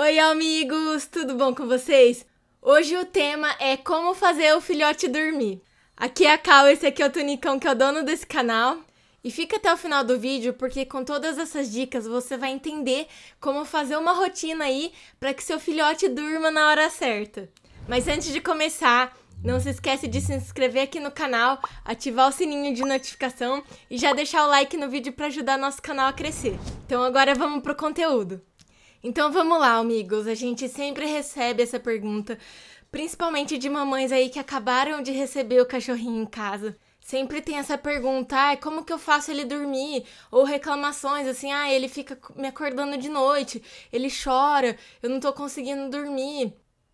Oi, amigos! Tudo bom com vocês? Hoje o tema é como fazer o filhote dormir. Aqui é a Cal, esse aqui é o Tunicão, que é o dono desse canal. E fica até o final do vídeo, porque com todas essas dicas você vai entender como fazer uma rotina aí para que seu filhote durma na hora certa. Mas antes de começar, não se esquece de se inscrever aqui no canal, ativar o sininho de notificação e já deixar o like no vídeo para ajudar nosso canal a crescer. Então agora vamos pro conteúdo. Então vamos lá, amigos. A gente sempre recebe essa pergunta, principalmente de mamães aí que acabaram de receber o cachorrinho em casa. Sempre tem essa pergunta, ah, como que eu faço ele dormir? Ou reclamações assim, ah, ele fica me acordando de noite, ele chora, eu não tô conseguindo dormir.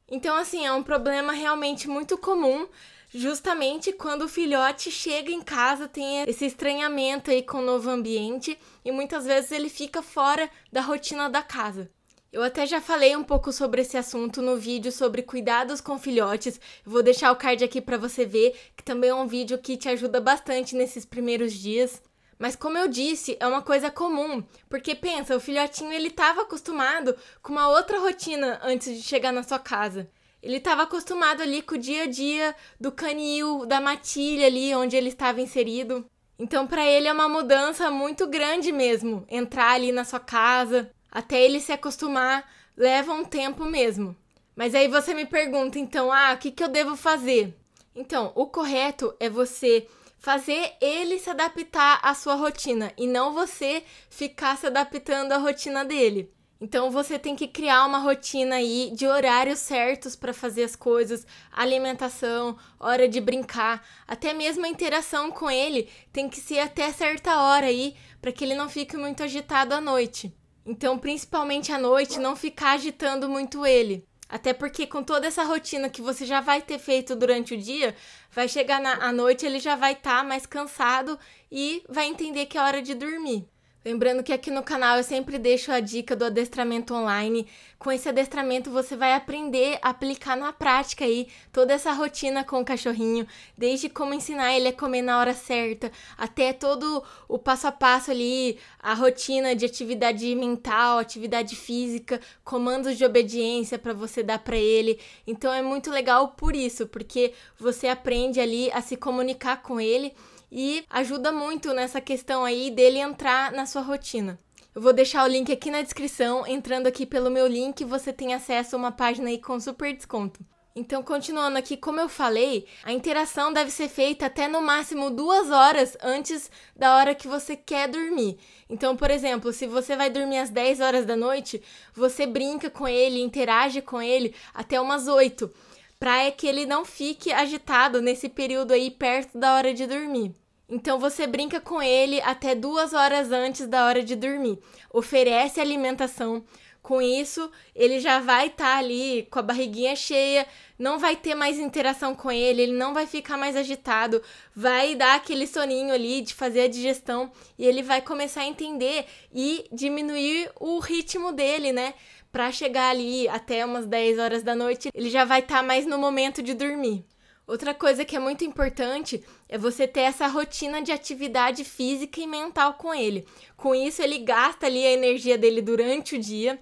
Então, assim, é um problema realmente muito comum, justamente quando o filhote chega em casa, tem esse estranhamento aí com o novo ambiente e muitas vezes ele fica fora da rotina da casa. Eu até já falei um pouco sobre esse assunto no vídeo sobre cuidados com filhotes. Eu vou deixar o card aqui para você ver, que também é um vídeo que te ajuda bastante nesses primeiros dias. Mas como eu disse, é uma coisa comum, porque pensa, o filhotinho ele estava acostumado com uma outra rotina antes de chegar na sua casa. Ele estava acostumado ali com o dia a dia do canil, da matilha ali onde ele estava inserido. Então, para ele é uma mudança muito grande mesmo, entrar ali na sua casa, até ele se acostumar, leva um tempo mesmo. Mas aí você me pergunta, então, ah, o que, que eu devo fazer? Então, o correto é você fazer ele se adaptar à sua rotina e não você ficar se adaptando à rotina dele. Então você tem que criar uma rotina aí de horários certos para fazer as coisas, alimentação, hora de brincar, até mesmo a interação com ele tem que ser até certa hora aí, para que ele não fique muito agitado à noite. Então, principalmente à noite, não ficar agitando muito ele. Até porque com toda essa rotina que você já vai ter feito durante o dia, vai chegar na à noite ele já vai estar tá mais cansado e vai entender que é hora de dormir. Lembrando que aqui no canal eu sempre deixo a dica do adestramento online. Com esse adestramento você vai aprender a aplicar na prática aí toda essa rotina com o cachorrinho, desde como ensinar ele a comer na hora certa, até todo o passo a passo ali, a rotina de atividade mental, atividade física, comandos de obediência para você dar para ele. Então é muito legal por isso, porque você aprende ali a se comunicar com ele e ajuda muito nessa questão aí dele entrar na sua rotina. Eu vou deixar o link aqui na descrição. Entrando aqui pelo meu link, você tem acesso a uma página aí com super desconto. Então, continuando aqui, como eu falei, a interação deve ser feita até no máximo duas horas antes da hora que você quer dormir. Então, por exemplo, se você vai dormir às 10 horas da noite, você brinca com ele, interage com ele até umas 8, para é que ele não fique agitado nesse período aí perto da hora de dormir. Então você brinca com ele até duas horas antes da hora de dormir. Oferece alimentação. Com isso, ele já vai estar tá ali com a barriguinha cheia, não vai ter mais interação com ele, ele não vai ficar mais agitado, vai dar aquele soninho ali de fazer a digestão e ele vai começar a entender e diminuir o ritmo dele, né? Para chegar ali até umas 10 horas da noite, ele já vai estar tá mais no momento de dormir. Outra coisa que é muito importante é você ter essa rotina de atividade física e mental com ele. Com isso, ele gasta ali a energia dele durante o dia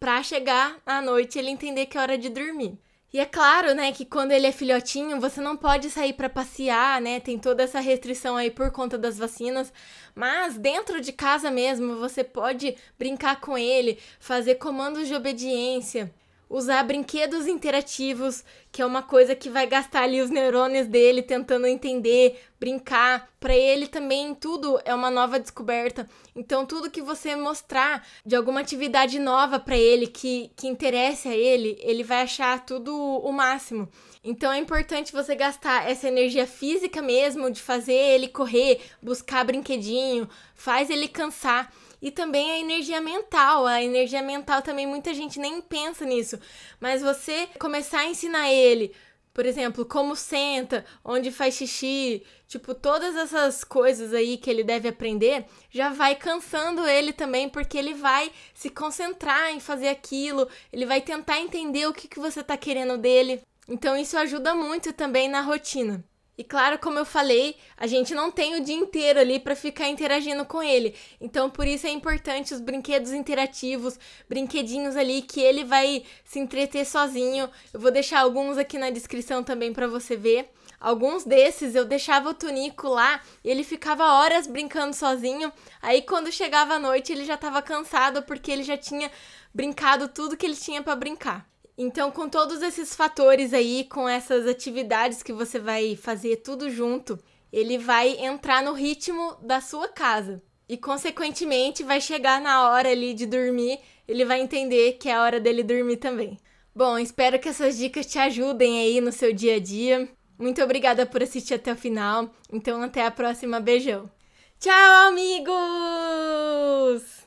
para chegar à noite ele entender que é hora de dormir. E é claro, né, que quando ele é filhotinho, você não pode sair para passear, né? Tem toda essa restrição aí por conta das vacinas, mas dentro de casa mesmo você pode brincar com ele, fazer comandos de obediência usar brinquedos interativos, que é uma coisa que vai gastar ali os neurônios dele tentando entender, brincar. Para ele também tudo é uma nova descoberta. Então tudo que você mostrar de alguma atividade nova para ele que que interesse a ele, ele vai achar tudo o máximo. Então é importante você gastar essa energia física mesmo de fazer ele correr, buscar brinquedinho, faz ele cansar e também a energia mental. A energia mental também muita gente nem pensa nisso. Mas você começar a ensinar ele, por exemplo, como senta, onde faz xixi, tipo, todas essas coisas aí que ele deve aprender, já vai cansando ele também, porque ele vai se concentrar em fazer aquilo, ele vai tentar entender o que, que você tá querendo dele. Então, isso ajuda muito também na rotina. E claro, como eu falei, a gente não tem o dia inteiro ali para ficar interagindo com ele. Então, por isso é importante os brinquedos interativos, brinquedinhos ali que ele vai se entreter sozinho. Eu vou deixar alguns aqui na descrição também para você ver. Alguns desses eu deixava o Tunico lá e ele ficava horas brincando sozinho. Aí quando chegava a noite, ele já estava cansado porque ele já tinha brincado tudo que ele tinha para brincar. Então, com todos esses fatores aí, com essas atividades que você vai fazer tudo junto, ele vai entrar no ritmo da sua casa. E, consequentemente, vai chegar na hora ali de dormir, ele vai entender que é a hora dele dormir também. Bom, espero que essas dicas te ajudem aí no seu dia a dia. Muito obrigada por assistir até o final. Então, até a próxima. Beijão. Tchau, amigos!